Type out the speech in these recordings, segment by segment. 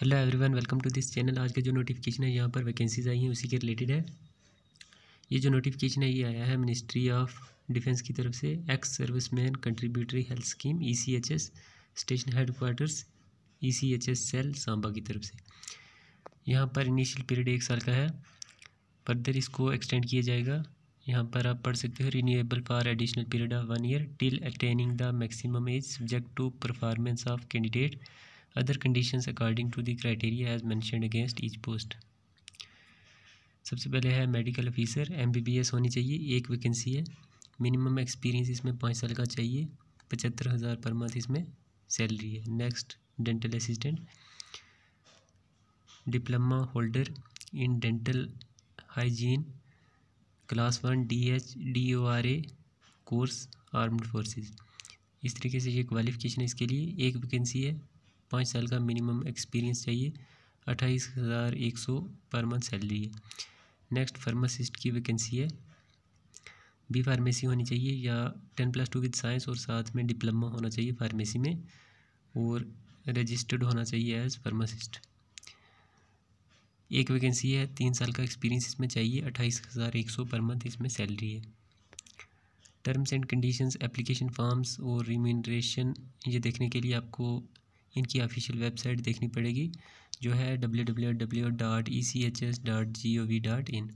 hello everyone welcome to this channel आज का जो नोटिफिकेशन है यहाँ पर वैकेंसीज आई हैं उसी के रिलेटेड है ये जो नोटिफिकेशन है ये आया है मिनिस्ट्री ऑफ डिफेंस की तरफ से ex serviceman contributory health scheme E C H S station headquarters E C H S cell Samba की तरफ से यहाँ पर इनिशियल पीरियड एक साल का है फर्दर इसको एक्सटेंड किया जाएगा यहाँ पर आप पढ़ सकते हो renewable for additional period of one year till attaining the maximum age subject to performance of candidate other condition according to the criteria as mentioned against each post सबसे पहले है मेडिकल ऑफिसर एमबीबीएस होनी चाहिए एक vacancy है minimum experience इसमें पाँच साल का चाहिए पचहत्तर हज़ार पर मंथ इसमें सैलरी है next dental assistant diploma holder in dental hygiene class one D H D O R A course armed forces इस तरीके से ये क्वालिफिकेशन इसके लिए एक वैकेंसी है पाँच साल का मिनिमम एक्सपीरियंस चाहिए अट्ठाईस हज़ार एक सौ पर मंथ सैलरी है नेक्स्ट फार्मासिस्ट की वैकेंसी है बी फार्मेसी होनी चाहिए या ten plus two with science और साथ में डिप्लोमा होना चाहिए फार्मेसी में और रजिस्टर्ड होना चाहिए एज फार्मासिस्ट एक वैकेंसी है तीन साल का एक्सपीरियंस इसमें चाहिए अट्ठाईस हज़ार एक सौ पर मंथ इसमें सैलरी है terms and conditions application forms और रिम्यूनरेशन ये देखने के लिए आपको इनकी ऑफिशियल वेबसाइट देखनी पड़ेगी जो है W W W dot E C H S dot G O V dot in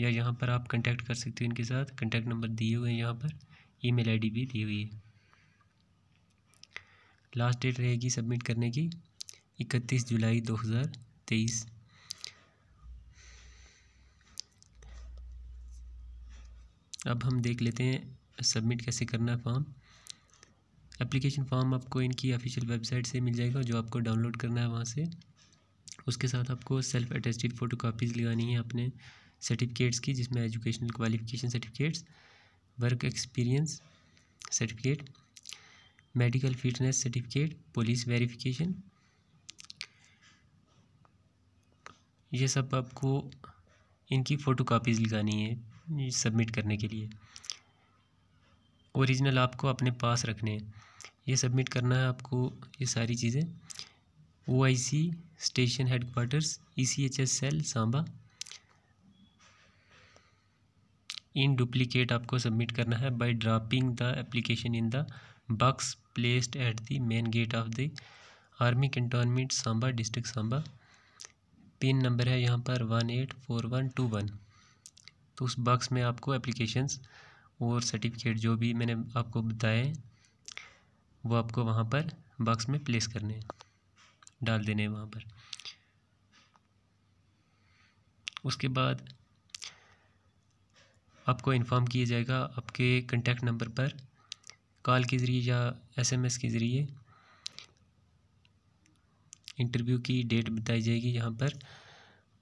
या यहाँ पर आप कांटेक्ट कर सकते हो इनके साथ कांटेक्ट नंबर दिए हुए हैं यहाँ पर ईमेल आईडी भी दी हुई है लास्ट डेट रहेगी सबमिट करने की इकतीस जुलाई दो हज़ार तेईस अब हम देख लेते हैं सबमिट कैसे करना है फॉर्म एप्लीकेशन फॉर्म आपको इनकी ऑफिशियल वेबसाइट से मिल जाएगा जो आपको डाउनलोड करना है वहाँ से उसके साथ आपको सेल्फ अटेस्टेड फ़ोटो कापीज़ लगानी है अपने सर्टिफिकेट्स की जिसमें educational qualification certificates work experience certificate medical fitness certificate police verification ये सब आपको इनकी फ़ोटो कापीज़ लगानी है सबमिट करने के लिए ओरिजिनल आपको अपने पास रखने हैं ये सबमिट करना है आपको ये सारी चीज़ें O I C station headquarters E C H S cell Samba in duplicate आपको सबमिट करना है by dropping the application in the box placed at the main gate of the army cantonment Samba district Samba pin number है यहाँ पर one eight four one two one तो उस बक्स में आपको एप्लीकेशंस और सर्टिफिकेट जो भी मैंने आपको बताए वो आपको वहाँ पर बॉक्स में प्लेस करने हैं डाल देने हैं वहाँ पर उसके बाद आपको इन्फॉर्म किया जाएगा आपके कंटेक्ट नंबर पर कॉल के ज़रिए या एसएमएस के ज़रिए इंटरव्यू की डेट बताई जाएगी यहाँ पर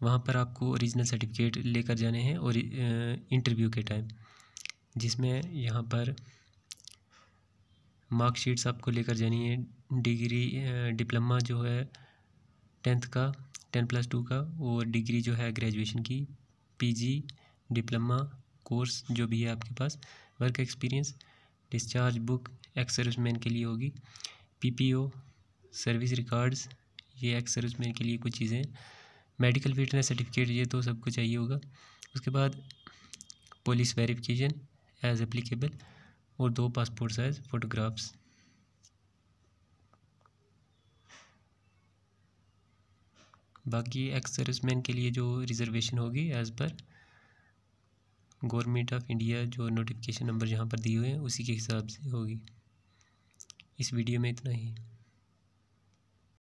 वहाँ पर आपको ओरिजिनल सर्टिफिकेट लेकर जाने हैं और इंटरव्यू के टाइम जिसमें यहाँ पर मार्कशीट्स आपको लेकर जानी है डिग्री डिप्लोमा जो है टेंथ का टेन प्लस टू का और डिग्री जो है ग्रेजुएशन की पीजी डिप्लोमा कोर्स जो भी है आपके पास work experience discharge book ex serviceman के लिए होगी पीपीओ सर्विस रिकॉर्ड्स ये एक्स सर्विसमैन के लिए कुछ चीज़ें मेडिकल फिटनेस सर्टिफिकेट ये तो सबको चाहिए होगा उसके बाद पुलिस वेरिफिकेशन एज एप्लीकेबल और दो पासपोर्ट साइज़ फ़ोटोग्राफ्स बाकी एक्स सर्विसमैन के लिए जो रिज़र्वेशन होगी as per government of India जो नोटिफिकेशन नंबर जहाँ पर दिए हुए हैं उसी के हिसाब से होगी इस वीडियो में इतना ही